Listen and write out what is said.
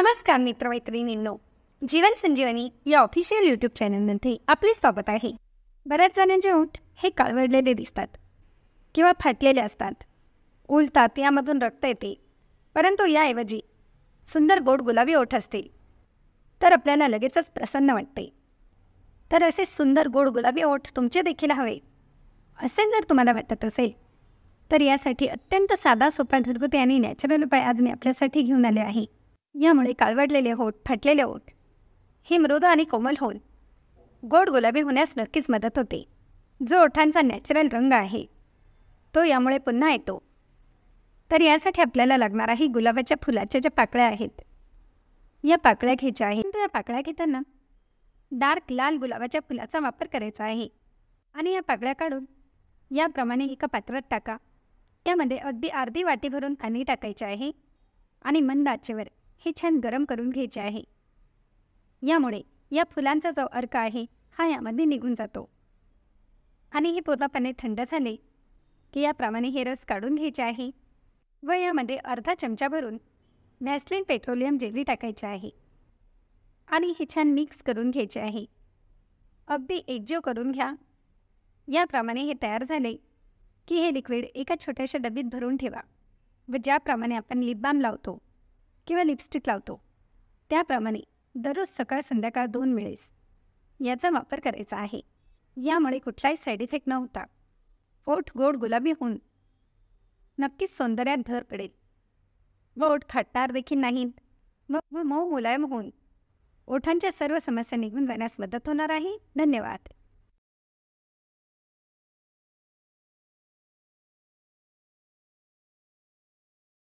नमस्कार मित्रमैत्रिणींनो जीवन संजीवनी या official YouTube चॅनलमध्ये आपले स्वागत आहे बऱ्याच जणांचे ओठ हे काळवडलेले दिसतात किंवा फाटलेले असतात उलतात यामधून रक्त येते परंतु याऐवजी सुंदर गोड गुलाबी ओठ असतील तर आपल्याला लगेचच प्रसन्न वाटते तर असे सुंदर गोड गुलाबी ओठ तुमचे देखील हवे असे जर तुम्हाला वाटत असेल तर यासाठी अत्यंत साधा सोपा घरगुती आणि नॅचरल उपाय आज मी आपल्यासाठी घेऊन आले आहे यामुळे काळवडलेले होठ फाटलेले ओठ हे मृद आणि कोमल होल गोड गुलाबी होण्यास नक्कीच मदत होते जो ओठांचा नॅचरल रंग आहे तो यामुळे पुन्हा येतो तर यासाठी आपल्याला लागणार आहे गुलाबाच्या फुलाच्या ज्या पाकळ्या आहेत या पाकळ्या घ्यायच्या आहेत या पाकळ्या घेताना डार्क लाल गुलाबाच्या फुलाचा वापर करायचा आहे आणि या पाकळ्या काढून याप्रमाणे एका पात्रात टाका त्यामध्ये अगदी अर्धी वाटी भरून पाणी टाकायचे आहे आणि मंद आचेवर हे छान गरम करून घ्यायचे आहे यामुळे या फुलांचा जो अर्क आहे हा यामध्ये निघून जातो आणि हे पूर्णपणे थंड झाले की याप्रमाणे हे रस काढून घ्यायचे आहे व यामध्ये अर्धा चमचा भरून व्हॅसलिन पेट्रोलियम जेली टाकायचे आहे आणि हे छान मिक्स करून घ्यायचे आहे अगदी एकजीव करून घ्या याप्रमाणे हे तयार झाले की हे लिक्विड एका छोट्याशा डबीत भरून ठेवा व ज्याप्रमाणे आपण लिप बाम लावतो किंवा लिपस्टिक लावतो त्याप्रमाणे दररोज सकाळ संध्याकाळ दोन वेळेस याचा वापर करायचा आहे यामुळे कुठलाही साईड इफेक्ट न होता ओठ गोड गुलाबी होऊन नक्कीच सौंदर्यात धर पडेल व ओठ खाटणार देखील नाहीत व मऊ मुलायम होऊन ओठांच्या सर्व समस्या निघून जाण्यास मदत होणार आहे धन्यवाद